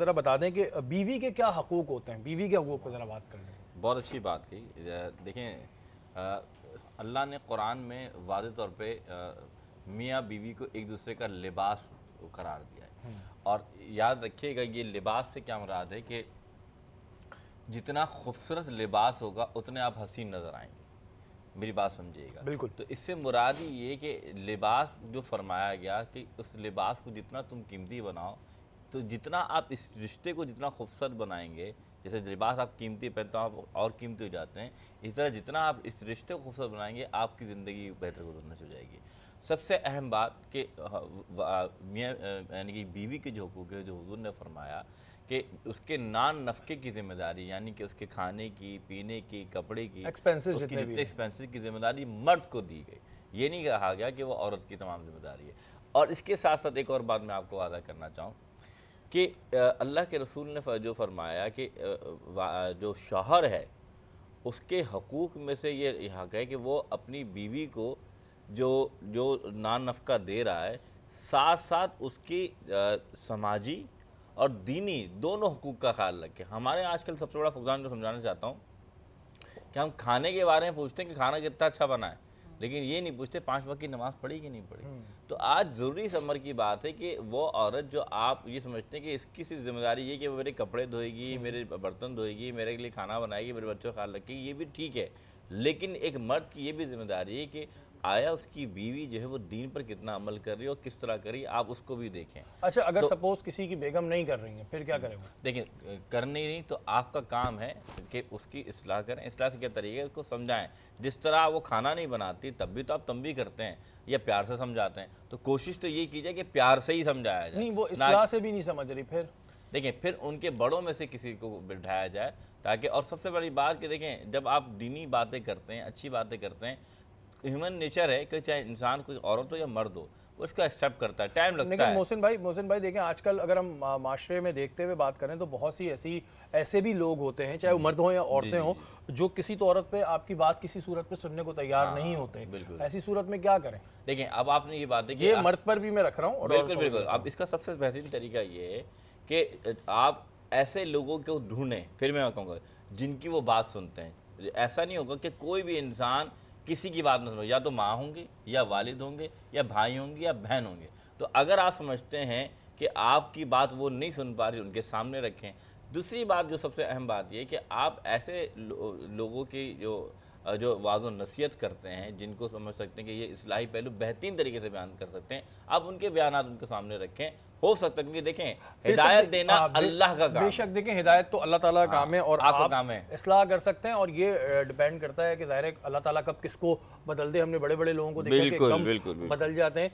ज़रा बता दें कि बीवी के क्या हकूक़ होते हैं बीवी के हकूक़ पर ज़रा बात कर लें बहुत अच्छी बात कही देखें अल्लाह ने कुरान में वाज तौर पर मियाँ बीवी को एक दूसरे का लिबास करार दिया है हम्म। और याद रखिएगा ये लिबास से क्या मुराद है कि जितना खूबसूरत लिबास होगा उतने आप हसीन नज़र आएंगे मेरी बात समझिएगा बिल्कुल तो इससे मुराद ये कि लिबास जो फरमाया गया कि उस लिबास को जितना तुम कीमती बनाओ तो जितना आप इस रिश्ते को जितना खूबसूरत बनाएंगे जैसे लिबास आप कीमती पहनते हो आप और कीमती हो जाते हैं इस तरह जितना आप इस रिश्ते को खूबसूरत बनाएंगे आपकी ज़िंदगी बेहतर से हो जाएगी सबसे अहम बात कि यानी कि बीवी के जो हकूक है जो हजूर ने फरमाया कि उसके नान नफके की जिम्मेदारी यानी कि उसके खाने की पीने की कपड़े की एक्सपेंसिस उसकी जितने की जिम्मेदारी मर्द को दी गई ये नहीं कहा गया कि वो औरत की तमाम जिम्मेदारी है और इसके साथ साथ एक और बात मैं आपको वादा करना चाहूँ कि अल्लाह के रसूल ने जो फरमाया कि जो शोहर है उसके हकूक़ में से ये हक है कि वो अपनी बीवी को जो जो नानफका दे रहा है साथ साथ उसकी समाजी और दीनी दोनों हकूक़ का ख्याल रखें हमारे आजकल सबसे बड़ा फुकदान जो समझाना चाहता हूँ कि हम खाने के बारे में पूछते हैं कि खाना कितना अच्छा बना है लेकिन ये नहीं पूछते पांच वक्त की नमाज़ पढ़ी कि नहीं पढ़ी हम्म। तो आज ज़रूरी समर की बात है कि वो औरत जो आप ये समझते हैं कि इसकी सिर्फ जिम्मेदारी ये कि वो मेरे कपड़े धोएगी हम्म। मेरे बर्तन धोएगी मेरे के लिए खाना बनाएगी मेरे बच्चों का ख्याल रखेगी ये भी ठीक है लेकिन एक मर्द की ये भी जिम्मेदारी है कि आया उसकी बीवी जो है वो दीन पर कितना अमल कर रही है और किस तरह कर रही है आप उसको भी देखें अच्छा अगर तो, सपोज किसी की बेगम नहीं कर रही है फिर क्या करेंगे देखिए कर नहीं रही तो आपका काम है कि उसकी असलाह करें असलाह से क्या तरीके उसको समझाएं जिस तरह वो खाना नहीं बनाती तब भी तो आप तंबी करते हैं या प्यार से समझाते हैं तो कोशिश तो ये की जाए कि प्यार से ही समझाया जाए नहीं वो इसलाह से भी नहीं समझ रही फिर देखें फिर उनके बड़ों में से किसी को बिठाया जाए ताकि और सबसे बड़ी बात कि देखें जब आप दीनी बातें करते हैं अच्छी बातें करते हैं ह्यूमन नेचर है कि चाहे इंसान कोई औरत हो या मर्द हो उसका एक्सेप्ट करता है टाइम लगता लेकिन है मोहसिन भाई मोहसिन भाई देखें आजकल अगर हम माशरे में देखते हुए बात करें तो बहुत सी ऐसी ऐसे भी लोग होते हैं चाहे वो मर्द हों या औरतें हों जो किसी तो औरत पे आपकी बात किसी सूरत पे सुनने को तैयार हाँ, नहीं होते बिल्कुल ऐसी सूरत में क्या करें देखें अब आपने ये बात देखी ये मर्द पर भी मैं रख रहा हूँ बिल्कुल बिल्कुल अब इसका सबसे बेहतरीन तरीका ये है कि आप ऐसे लोगों को ढूंढें फिर मैं कहूँगा जिनकी वो बात सुनते हैं ऐसा नहीं होगा कि कोई भी इंसान किसी की बात ना सुनो या तो माँ होंगी या वालिद होंगे या भाई होंगे या बहन होंगे तो अगर आप समझते हैं कि आपकी बात वो नहीं सुन पा रही उनके सामने रखें दूसरी बात जो सबसे अहम बात यह कि आप ऐसे लो, लोगों की जो जो वाज नसीहत करते हैं जिनको समझ सकते हैं कि ये इसलाही पहलू बेहतरीन तरीके से बयान कर सकते हैं आप उनके बयान उनके सामने रखें हो सकता है देखें हिदायत हाँ, देना अल्लाह का काम बेशक देखें हिदायत तो अल्लाह ताला का हाँ, काम है और आपका काम है इसलाह कर सकते हैं और ये डिपेंड करता है कि जाहिर है अल्लाह ताला कब किसको बदल दे हमने बड़े बड़े लोगों को देखा कि कम बदल जाते हैं